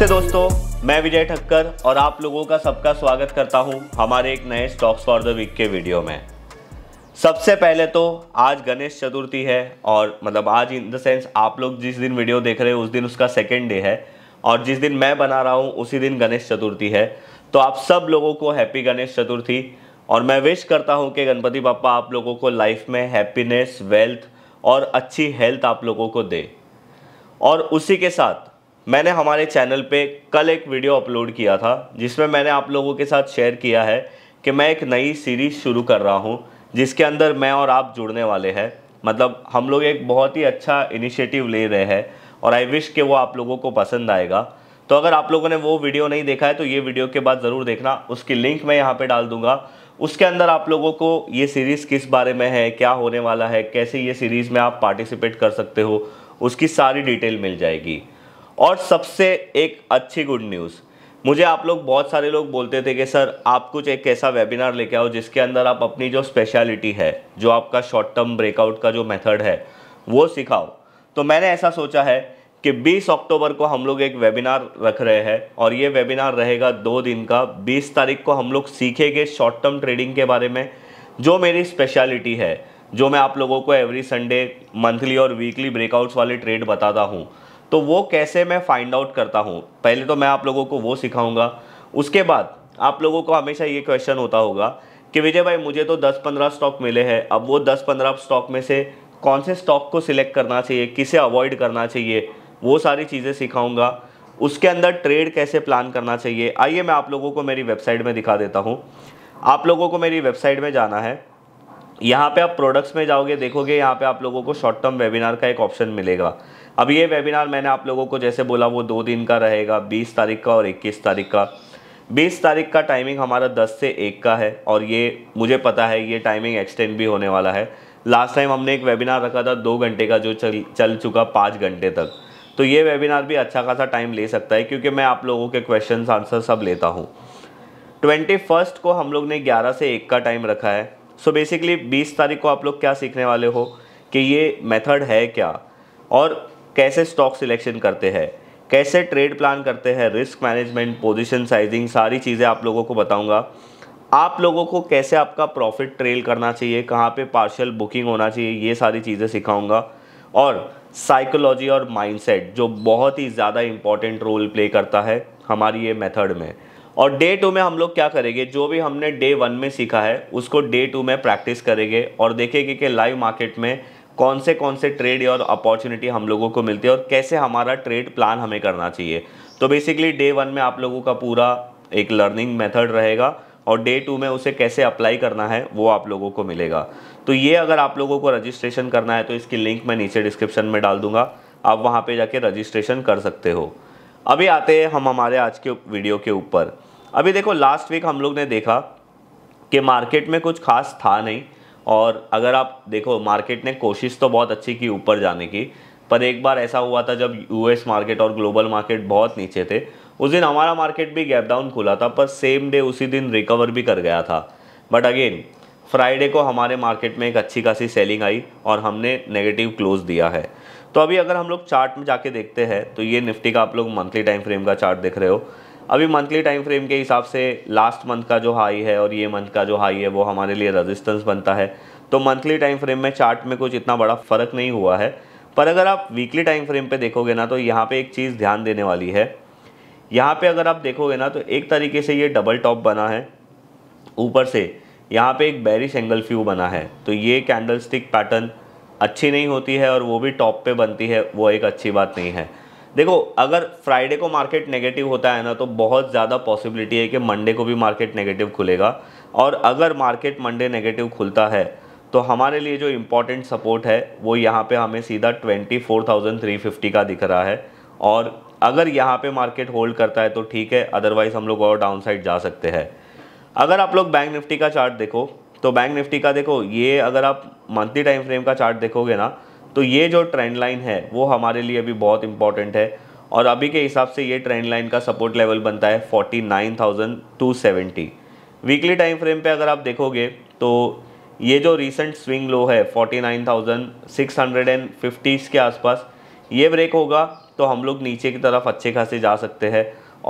नमस्ते दोस्तों मैं विजय ठक्कर और आप लोगों का सबका स्वागत करता हूं हमारे एक नए स्टॉक्स फॉर द वीक के वीडियो में सबसे पहले तो आज गणेश चतुर्थी है और मतलब आज इन द सेंस आप लोग जिस दिन वीडियो देख रहे हैं उस दिन उसका सेकेंड डे है और जिस दिन मैं बना रहा हूँ उसी दिन गणेश चतुर्थी है तो आप सब लोगों को हैप्पी गणेश चतुर्थी और मैं विश करता हूँ कि गणपति पापा आप लोगों को लाइफ में हैप्पीनेस वेल्थ और अच्छी हेल्थ आप लोगों को दे और उसी के साथ मैंने हमारे चैनल पे कल एक वीडियो अपलोड किया था जिसमें मैंने आप लोगों के साथ शेयर किया है कि मैं एक नई सीरीज़ शुरू कर रहा हूँ जिसके अंदर मैं और आप जुड़ने वाले हैं मतलब हम लोग एक बहुत ही अच्छा इनिशिएटिव ले रहे हैं और आई विश कि वो आप लोगों को पसंद आएगा तो अगर आप लोगों ने वो वीडियो नहीं देखा है तो ये वीडियो के बाद ज़रूर देखना उसकी लिंक मैं यहाँ पर डाल दूंगा उसके अंदर आप लोगों को ये सीरीज़ किस बारे में है क्या होने वाला है कैसे ये सीरीज़ में आप पार्टिसिपेट कर सकते हो उसकी सारी डिटेल मिल जाएगी और सबसे एक अच्छी गुड न्यूज़ मुझे आप लोग बहुत सारे लोग बोलते थे कि सर आप कुछ एक ऐसा वेबिनार लेके आओ जिसके अंदर आप अपनी जो स्पेशलिटी है जो आपका शॉर्ट टर्म ब्रेकआउट का जो मेथड है वो सिखाओ तो मैंने ऐसा सोचा है कि 20 अक्टूबर को हम लोग एक वेबिनार रख रहे हैं और ये वेबिनार रहेगा दो दिन का 20 तारीख को हम लोग सीखेंगे शॉर्ट टर्म ट्रेडिंग के बारे में जो मेरी स्पेशलिटी है जो मैं आप लोगों को एवरी संडे मंथली और वीकली ब्रेकआउट्स वाले ट्रेड बताता हूँ तो वो कैसे मैं फाइंड आउट करता हूँ पहले तो मैं आप लोगों को वो सिखाऊंगा उसके बाद आप लोगों को हमेशा ये क्वेश्चन होता होगा कि विजय भाई मुझे तो 10-15 स्टॉक मिले हैं अब वो 10-15 स्टॉक में से कौन से स्टॉक को सिलेक्ट करना चाहिए किसे अवॉइड करना चाहिए वो सारी चीज़ें सिखाऊंगा उसके अंदर ट्रेड कैसे प्लान करना चाहिए आइए मैं आप लोगों को मेरी वेबसाइट में दिखा देता हूँ आप लोगों को मेरी वेबसाइट में जाना है यहाँ पर आप प्रोडक्ट्स में जाओगे देखोगे यहाँ पर आप लोगों को शॉर्ट टर्म वेबिनार का एक ऑप्शन मिलेगा अब ये वेबिनार मैंने आप लोगों को जैसे बोला वो दो दिन का रहेगा बीस तारीख का और इक्कीस तारीख का बीस तारीख का टाइमिंग हमारा दस से एक का है और ये मुझे पता है ये टाइमिंग एक्सटेंड भी होने वाला है लास्ट टाइम हमने एक वेबिनार रखा था दो घंटे का जो चल चल चुका पाँच घंटे तक तो ये वेबिनार भी अच्छा खासा टाइम ले सकता है क्योंकि मैं आप लोगों के क्वेश्चन आंसर सब लेता हूँ ट्वेंटी फर्स्ट को हम लोग ने ग्यारह से एक का टाइम रखा है सो बेसिकली बीस तारीख को आप लोग क्या सीखने वाले हो कि ये मेथड है क्या और कैसे स्टॉक सिलेक्शन करते हैं कैसे ट्रेड प्लान करते हैं रिस्क मैनेजमेंट पोजिशन साइजिंग सारी चीज़ें आप लोगों को बताऊँगा आप लोगों को कैसे आपका प्रॉफिट ट्रेल करना चाहिए कहाँ पे पार्शल बुकिंग होना चाहिए ये सारी चीज़ें सिखाऊंगा और साइकोलॉजी और माइंडसेट जो बहुत ही ज़्यादा इम्पॉर्टेंट रोल प्ले करता है हमारी ये मेथड में और डे टू में हम लोग क्या करेंगे जो भी हमने डे वन में सीखा है उसको डे टू में प्रैक्टिस करेंगे और देखेंगे कि लाइव मार्केट में कौन से कौन से ट्रेड और अपॉर्चुनिटी हम लोगों को मिलती है और कैसे हमारा ट्रेड प्लान हमें करना चाहिए तो बेसिकली डे वन में आप लोगों का पूरा एक लर्निंग मेथड रहेगा और डे टू में उसे कैसे अप्लाई करना है वो आप लोगों को मिलेगा तो ये अगर आप लोगों को रजिस्ट्रेशन करना है तो इसकी लिंक मैं नीचे डिस्क्रिप्शन में डाल दूंगा आप वहाँ पे जाके रजिस्ट्रेशन कर सकते हो अभी आते हैं हम हमारे आज के वीडियो के ऊपर अभी देखो लास्ट वीक हम लोग ने देखा कि मार्केट में कुछ खास था नहीं और अगर आप देखो मार्केट ने कोशिश तो बहुत अच्छी की ऊपर जाने की पर एक बार ऐसा हुआ था जब यूएस मार्केट और ग्लोबल मार्केट बहुत नीचे थे उस दिन हमारा मार्केट भी गैप डाउन खुला था पर सेम डे उसी दिन रिकवर भी कर गया था बट अगेन फ्राइडे को हमारे मार्केट में एक अच्छी खासी सेलिंग आई और हमने नेगेटिव क्लोज दिया है तो अभी अगर हम लोग चार्ट में जाके देखते हैं तो ये निफ्टी का आप लोग मंथली टाइम फ्रेम का चार्ट देख रहे हो अभी मंथली टाइम फ्रेम के हिसाब से लास्ट मंथ का जो हाई है और ये मंथ का जो हाई है वो हमारे लिए रेजिस्टेंस बनता है तो मंथली टाइम फ्रेम में चार्ट में कुछ इतना बड़ा फ़र्क नहीं हुआ है पर अगर आप वीकली टाइम फ्रेम पे देखोगे ना तो यहाँ पे एक चीज़ ध्यान देने वाली है यहाँ पे अगर आप देखोगे ना तो एक तरीके से ये डबल टॉप बना है ऊपर से यहाँ पे एक बैरिश एंगल फ्यू बना है तो ये कैंडल स्टिक पैटर्न अच्छी नहीं होती है और वो भी टॉप पे बनती है वो एक अच्छी बात नहीं है देखो अगर फ्राइडे को मार्केट नेगेटिव होता है ना तो बहुत ज़्यादा पॉसिबिलिटी है कि मंडे को भी मार्केट नेगेटिव खुलेगा और अगर मार्केट मंडे नेगेटिव खुलता है तो हमारे लिए जो इम्पोर्टेंट सपोर्ट है वो यहाँ पे हमें सीधा 24,350 का दिख रहा है और अगर यहाँ पे मार्केट होल्ड करता है तो ठीक है अदरवाइज़ हम लोग और साइड जा सकते हैं अगर आप लोग बैंक निफ्टी का चार्ट देखो तो बैंक निफ्टी का देखो ये अगर आप मंथली टाइम फ्रेम का चार्ट देखोगे ना तो ये जो ट्रेंड लाइन है वो हमारे लिए अभी बहुत इंपॉर्टेंट है और अभी के हिसाब से ये ट्रेंड लाइन का सपोर्ट लेवल बनता है 49,270 वीकली टाइम फ्रेम पे अगर आप देखोगे तो ये जो रीसेंट स्विंग लो है 49,650 के आसपास ये ब्रेक होगा तो हम लोग नीचे की तरफ अच्छे खासे जा सकते हैं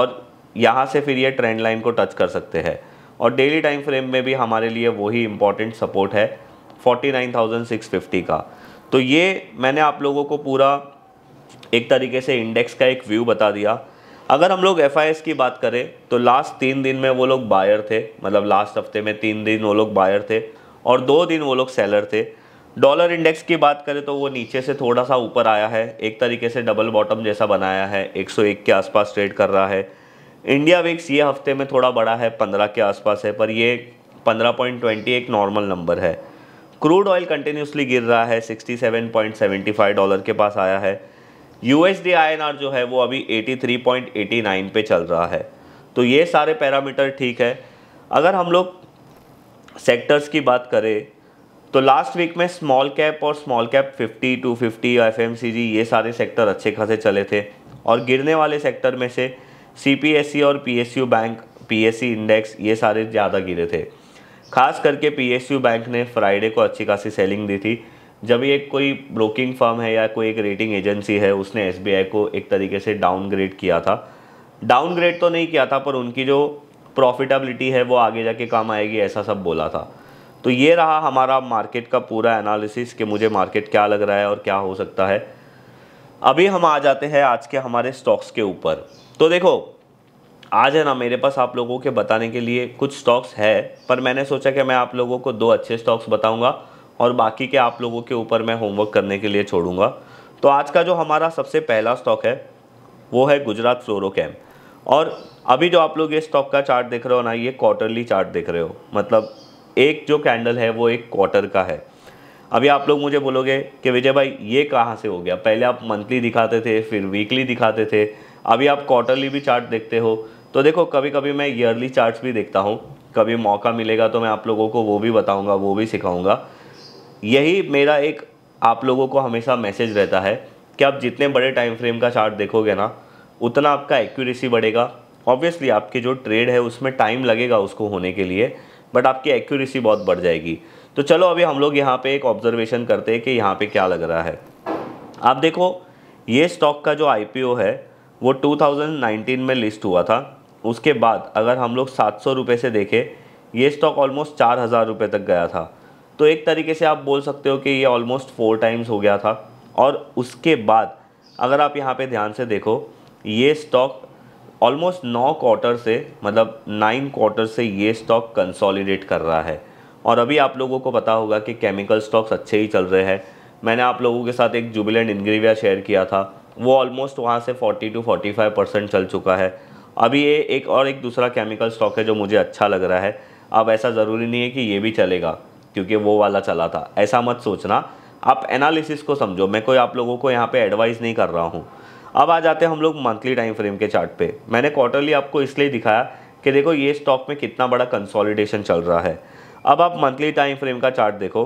और यहाँ से फिर ये ट्रेंड लाइन को टच कर सकते हैं और डेली टाइम फ्रेम में भी हमारे लिए वही इम्पॉर्टेंट सपोर्ट है फिफ्टी का तो ये मैंने आप लोगों को पूरा एक तरीके से इंडेक्स का एक व्यू बता दिया अगर हम लोग एफ की बात करें तो लास्ट तीन दिन में वो लोग बायर थे मतलब लास्ट हफ्ते में तीन दिन वो लोग बायर थे और दो दिन वो लोग सेलर थे डॉलर इंडेक्स की बात करें तो वो नीचे से थोड़ा सा ऊपर आया है एक तरीके से डबल बॉटम जैसा बनाया है 101 के आसपास ट्रेड कर रहा है इंडिया विक्स ये हफ्ते में थोड़ा बड़ा है 15 के आसपास है पर ये 15.20 एक नॉर्मल नंबर है क्रूड ऑयल कंटिन्यूसली गिर रहा है 67.75 डॉलर के पास आया है यूएसडी आईएनआर जो है वो अभी 83.89 पे चल रहा है तो ये सारे पैरामीटर ठीक है अगर हम लोग सेक्टर्स की बात करें तो लास्ट वीक में स्मॉल कैप और स्मॉल कैप 50, टू और एफ ये सारे सेक्टर अच्छे खासे चले थे और गिरने वाले सेक्टर में से सी और पी बैंक पी इंडेक्स ये सारे ज़्यादा गिरे थे खास करके पीएसयू बैंक ने फ्राइडे को अच्छी खासी सेलिंग दी थी जब ये कोई ब्रोकिंग फर्म है या कोई एक रेटिंग एजेंसी है उसने एस को एक तरीके से डाउनग्रेड किया था डाउनग्रेड तो नहीं किया था पर उनकी जो प्रॉफिटेबिलिटी है वो आगे जाके काम आएगी ऐसा सब बोला था तो ये रहा हमारा मार्केट का पूरा एनालिसिस कि मुझे मार्केट क्या लग रहा है और क्या हो सकता है अभी हम आ जाते हैं आज के हमारे स्टॉक्स के ऊपर तो देखो आज है ना मेरे पास आप लोगों के बताने के लिए कुछ स्टॉक्स है पर मैंने सोचा कि मैं आप लोगों को दो अच्छे स्टॉक्स बताऊंगा और बाकी के आप लोगों के ऊपर मैं होमवर्क करने के लिए छोड़ूंगा तो आज का जो हमारा सबसे पहला स्टॉक है वो है गुजरात फ्लोरोकैम और अभी जो आप लोग ये स्टॉक का चार्ट देख रहे हो ना ये क्वार्टरली चार्ट देख रहे हो मतलब एक जो कैंडल है वो एक क्वार्टर का है अभी आप लोग मुझे बोलोगे कि विजय भाई ये कहाँ से हो गया पहले आप मंथली दिखाते थे फिर वीकली दिखाते थे अभी आप क्वार्टरली भी चार्ट देखते हो तो देखो कभी कभी मैं ईयरली चार्ट भी देखता हूँ कभी मौका मिलेगा तो मैं आप लोगों को वो भी बताऊँगा वो भी सिखाऊँगा यही मेरा एक आप लोगों को हमेशा मैसेज रहता है कि आप जितने बड़े टाइम फ्रेम का चार्ट देखोगे ना उतना आपका एक्यूरेसी बढ़ेगा ऑब्वियसली आपके जो ट्रेड है उसमें टाइम लगेगा उसको होने के लिए बट आपकी एक्यूरेसी बहुत बढ़ जाएगी तो चलो अभी हम लोग यहाँ पे एक ऑब्जर्वेशन करते हैं कि यहाँ पे क्या लग रहा है आप देखो ये स्टॉक का जो आई है वो 2019 में लिस्ट हुआ था उसके बाद अगर हम लोग सात सौ रुपये से देखें ये स्टॉक ऑलमोस्ट चार हज़ार रुपये तक गया था तो एक तरीके से आप बोल सकते हो कि ये ऑलमोस्ट फोर टाइम्स हो गया था और उसके बाद अगर आप यहाँ पे ध्यान से देखो ये स्टॉक ऑलमोस्ट नौ क्वार्टर से मतलब नाइन क्वार्टर से ये स्टॉक कंसोलिडेट कर रहा है और अभी आप लोगों को पता होगा कि केमिकल स्टॉक्स अच्छे ही चल रहे हैं मैंने आप लोगों के साथ एक जुबिलेंट इनग्रीविया शेयर किया था वो ऑलमोस्ट वहाँ से 40 टू 45 परसेंट चल चुका है अभी ये एक और एक दूसरा केमिकल स्टॉक है जो मुझे अच्छा लग रहा है अब ऐसा ज़रूरी नहीं है कि ये भी चलेगा क्योंकि वो वाला चला था ऐसा मत सोचना आप एनालिसिस को समझो मैं कोई आप लोगों को यहाँ पे एडवाइस नहीं कर रहा हूँ अब आ जाते हैं हम लोग मंथली टाइम फ्रेम के चार्ट पे मैंने क्वार्टरली आपको इसलिए दिखाया कि देखो ये स्टॉक में कितना बड़ा कंसोलिडेशन चल रहा है अब आप मंथली टाइम फ्रेम का चार्ट देखो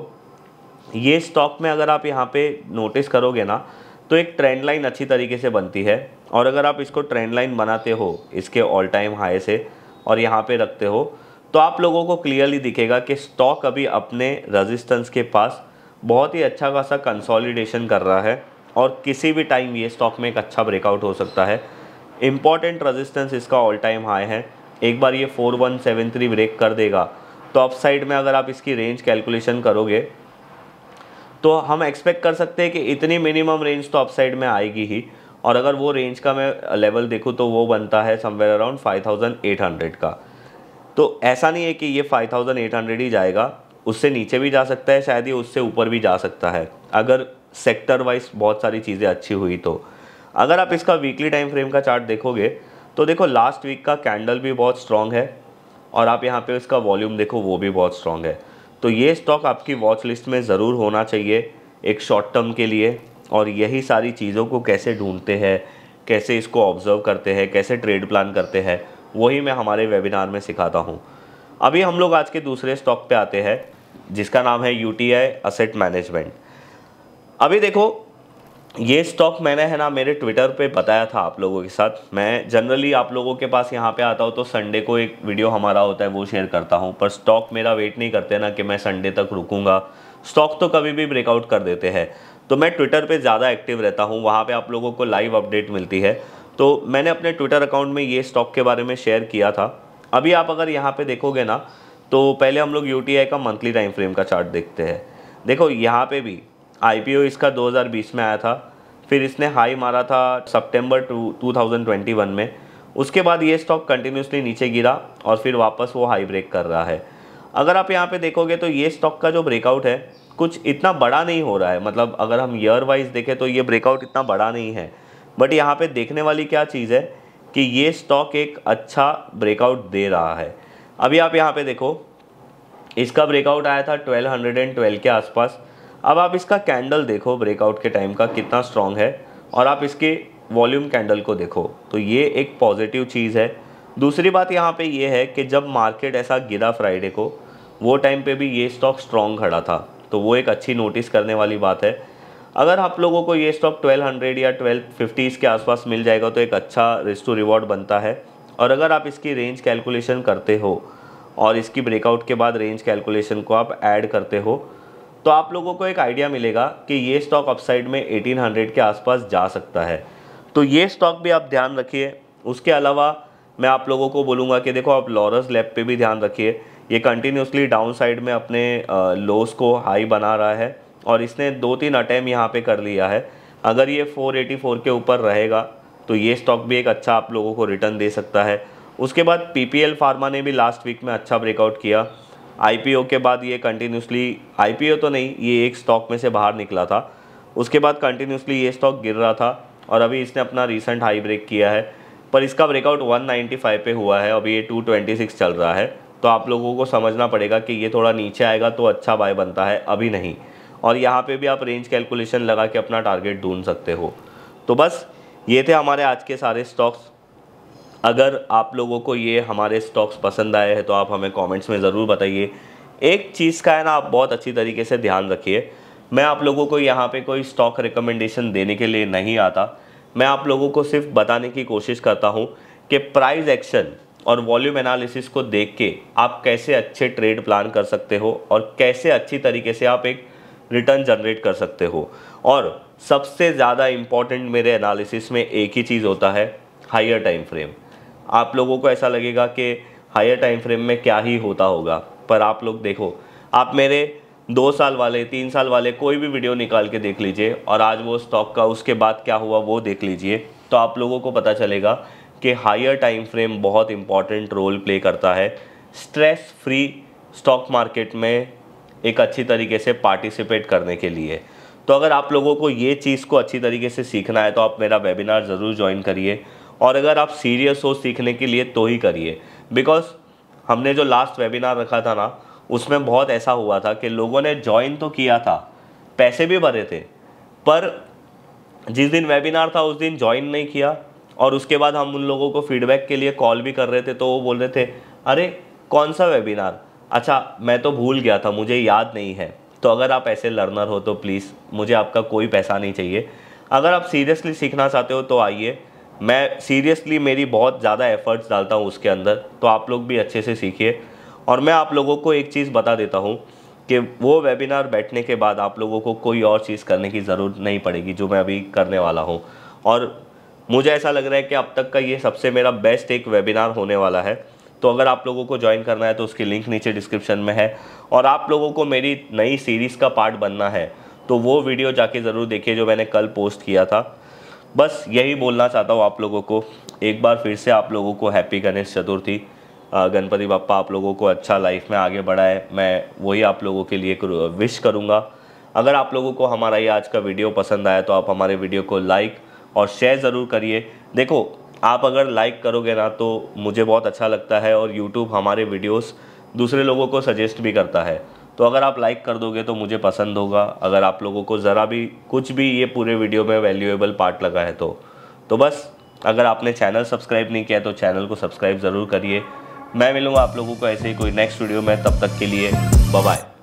ये स्टॉक में अगर आप यहाँ पे नोटिस करोगे ना तो एक ट्रेंड लाइन अच्छी तरीके से बनती है और अगर आप इसको ट्रेंड लाइन बनाते हो इसके ऑल टाइम हाई से और यहाँ पे रखते हो तो आप लोगों को क्लियरली दिखेगा कि स्टॉक अभी अपने रजिस्टेंस के पास बहुत ही अच्छा खासा कंसोलिडेशन कर रहा है और किसी भी टाइम ये स्टॉक में एक अच्छा ब्रेकआउट हो सकता है इम्पॉर्टेंट रजिस्टेंस इसका ऑल टाइम हाई है एक बार ये four one seven three break कर देगा तो अपसाइड साइड में अगर आप इसकी रेंज कैलकुलेशन करोगे तो हम एक्सपेक्ट कर सकते हैं कि इतनी मिनिमम रेंज तो अपसाइड में आएगी ही और अगर वो रेंज का मैं लेवल देखूँ तो वो बनता है समवेयर अराउंड फाइव का तो ऐसा नहीं है कि ये फाइव ही जाएगा उससे नीचे भी जा सकता है शायद ये उससे ऊपर भी जा सकता है अगर सेक्टर वाइज बहुत सारी चीज़ें अच्छी हुई तो अगर आप इसका वीकली टाइम फ्रेम का चार्ट देखोगे तो देखो लास्ट वीक का कैंडल भी बहुत स्ट्रांग है और आप यहाँ पे इसका वॉल्यूम देखो वो भी बहुत स्ट्रांग है तो ये स्टॉक आपकी वॉच लिस्ट में ज़रूर होना चाहिए एक शॉर्ट टर्म के लिए और यही सारी चीज़ों को कैसे ढूंढते हैं कैसे इसको ऑब्ज़र्व करते हैं कैसे ट्रेड प्लान करते हैं वही मैं हमारे वेबिनार में सिखाता हूँ अभी हम लोग आज के दूसरे स्टॉक पे आते हैं जिसका नाम है U T I asset management अभी देखो ये स्टॉक मैंने है ना मेरे ट्विटर पे बताया था आप लोगों के साथ मैं जनरली आप लोगों के पास यहाँ पे आता हूँ तो संडे को एक वीडियो हमारा होता है वो शेयर करता हूँ पर स्टॉक मेरा वेट नहीं करते ना कि मैं संडे तक रुकूंगा स्टॉक तो कभी भी ब्रेकआउट कर देते हैं तो मैं ट्विटर पे ज़्यादा एक्टिव रहता हूँ वहाँ पर आप लोगों को लाइव अपडेट मिलती है तो मैंने अपने ट्विटर अकाउंट में ये स्टॉक के बारे में शेयर किया था अभी आप अगर यहाँ पर देखोगे ना तो पहले हम लोग यू का मंथली टाइम फ्रेम का चार्ट देखते हैं देखो यहाँ पर भी आई इसका 2020 में आया था फिर इसने हाई मारा था सितंबर 2021 में उसके बाद ये स्टॉक कंटिन्यूसली नीचे गिरा और फिर वापस वो हाई ब्रेक कर रहा है अगर आप यहाँ पे देखोगे तो ये स्टॉक का जो ब्रेकआउट है कुछ इतना बड़ा नहीं हो रहा है मतलब अगर हम ईयर वाइज देखें तो ये ब्रेकआउट इतना बड़ा नहीं है बट यहाँ पर देखने वाली क्या चीज़ है कि ये स्टॉक एक अच्छा ब्रेकआउट दे रहा है अभी आप यहाँ पर देखो इसका ब्रेकआउट आया था ट्वेल्व के आसपास अब आप इसका कैंडल देखो ब्रेकआउट के टाइम का कितना स्ट्रॉन्ग है और आप इसके वॉल्यूम कैंडल को देखो तो ये एक पॉजिटिव चीज़ है दूसरी बात यहाँ पे ये है कि जब मार्केट ऐसा गिरा फ्राइडे को वो टाइम पे भी ये स्टॉक स्ट्रॉन्ग खड़ा था तो वो एक अच्छी नोटिस करने वाली बात है अगर आप लोगों को ये स्टॉक 1200 या 1250 के आसपास मिल जाएगा तो एक अच्छा रिस्क टू रिवॉर्ड बनता है और अगर आप इसकी रेंज कैलकुलेशन करते हो और इसकी ब्रेकआउट के बाद रेंज कैलकुलेशन को आप ऐड करते हो तो आप लोगों को एक आइडिया मिलेगा कि ये स्टॉक अपसाइड में 1800 के आसपास जा सकता है तो ये स्टॉक भी आप ध्यान रखिए उसके अलावा मैं आप लोगों को बोलूँगा कि देखो आप लॉरस लेप पर भी ध्यान रखिए ये कंटिन्यूसली डाउन साइड में अपने लोस को हाई बना रहा है और इसने दो तीन अटैम्प यहाँ पर कर लिया है अगर ये 484 के ऊपर रहेगा तो ये स्टॉक भी एक अच्छा आप लोगों को रिटर्न दे सकता है उसके बाद पी फार्मा ने भी लास्ट वीक में अच्छा ब्रेकआउट किया आईपीओ के बाद ये कंटिन्यूसली आईपीओ तो नहीं ये एक स्टॉक में से बाहर निकला था उसके बाद कंटिन्यूसली ये स्टॉक गिर रहा था और अभी इसने अपना रिसेंट हाई ब्रेक किया है पर इसका ब्रेकआउट 195 पे हुआ है अभी ये 226 चल रहा है तो आप लोगों को समझना पड़ेगा कि ये थोड़ा नीचे आएगा तो अच्छा बाय बनता है अभी नहीं और यहाँ पे भी आप रेंज कैलकुलेशन लगा के अपना टारगेट ढूंढ सकते हो तो बस ये थे हमारे आज के सारे स्टॉक्स अगर आप लोगों को ये हमारे स्टॉक्स पसंद आए हैं तो आप हमें कमेंट्स में ज़रूर बताइए एक चीज़ का है ना आप बहुत अच्छी तरीके से ध्यान रखिए मैं आप लोगों को यहाँ पे कोई स्टॉक रिकमेंडेशन देने के लिए नहीं आता मैं आप लोगों को सिर्फ बताने की कोशिश करता हूँ कि प्राइस एक्शन और वॉल्यूम एनालिसिस को देख के आप कैसे अच्छे ट्रेड प्लान कर सकते हो और कैसे अच्छी तरीके से आप एक रिटर्न जनरेट कर सकते हो और सबसे ज़्यादा इम्पॉर्टेंट मेरे एनालिसिस में एक ही चीज़ होता है हायर टाइम फ्रेम आप लोगों को ऐसा लगेगा कि हायर टाइम फ्रेम में क्या ही होता होगा पर आप लोग देखो आप मेरे दो साल वाले तीन साल वाले कोई भी वीडियो निकाल के देख लीजिए और आज वो स्टॉक का उसके बाद क्या हुआ वो देख लीजिए तो आप लोगों को पता चलेगा कि हायर टाइम फ्रेम बहुत इंपॉर्टेंट रोल प्ले करता है स्ट्रेस फ्री स्टॉक मार्केट में एक अच्छी तरीके से पार्टिसिपेट करने के लिए तो अगर आप लोगों को ये चीज़ को अच्छी तरीके से सीखना है तो आप मेरा वेबिनार ज़रूर ज्वाइन करिए और अगर आप सीरियस हो सीखने के लिए तो ही करिए बिकॉज हमने जो लास्ट वेबिनार रखा था ना उसमें बहुत ऐसा हुआ था कि लोगों ने ज्वाइन तो किया था पैसे भी भरे थे पर जिस दिन वेबिनार था उस दिन ज्वाइन नहीं किया और उसके बाद हम उन लोगों को फीडबैक के लिए कॉल भी कर रहे थे तो वो बोल रहे थे अरे कौन सा वेबिनार अच्छा मैं तो भूल गया था मुझे याद नहीं है तो अगर आप ऐसे लर्नर हो तो प्लीज़ मुझे आपका कोई पैसा नहीं चाहिए अगर आप सीरियसली सीखना चाहते हो तो आइए मैं सीरियसली मेरी बहुत ज़्यादा एफर्ट्स डालता हूँ उसके अंदर तो आप लोग भी अच्छे से सीखिए और मैं आप लोगों को एक चीज़ बता देता हूँ कि वो वेबिनार बैठने के बाद आप लोगों को कोई और चीज़ करने की ज़रूरत नहीं पड़ेगी जो मैं अभी करने वाला हूँ और मुझे ऐसा लग रहा है कि अब तक का ये सबसे मेरा बेस्ट एक वेबिनार होने वाला है तो अगर आप लोगों को ज्वाइन करना है तो उसकी लिंक नीचे डिस्क्रिप्शन में है और आप लोगों को मेरी नई सीरीज़ का पार्ट बनना है तो वो वीडियो जाके ज़रूर देखिए जो मैंने कल पोस्ट किया था बस यही बोलना चाहता हूँ आप लोगों को एक बार फिर से आप लोगों को हैप्पी गणेश चतुर्थी गणपति बापा आप लोगों को अच्छा लाइफ में आगे बढ़ाए मैं वही आप लोगों के लिए विश करूँगा अगर आप लोगों को हमारा ये आज का वीडियो पसंद आया तो आप हमारे वीडियो को लाइक और शेयर ज़रूर करिए देखो आप अगर लाइक करोगे ना तो मुझे बहुत अच्छा लगता है और यूट्यूब हमारे वीडियोस दूसरे लोगों को सजेस्ट भी करता है तो अगर आप लाइक कर दोगे तो मुझे पसंद होगा अगर आप लोगों को ज़रा भी कुछ भी ये पूरे वीडियो में वैल्यूएबल पार्ट लगा है तो तो बस अगर आपने चैनल सब्सक्राइब नहीं किया तो चैनल को सब्सक्राइब ज़रूर करिए मैं मिलूँगा आप लोगों को ऐसे ही कोई नेक्स्ट वीडियो में तब तक के लिए बाय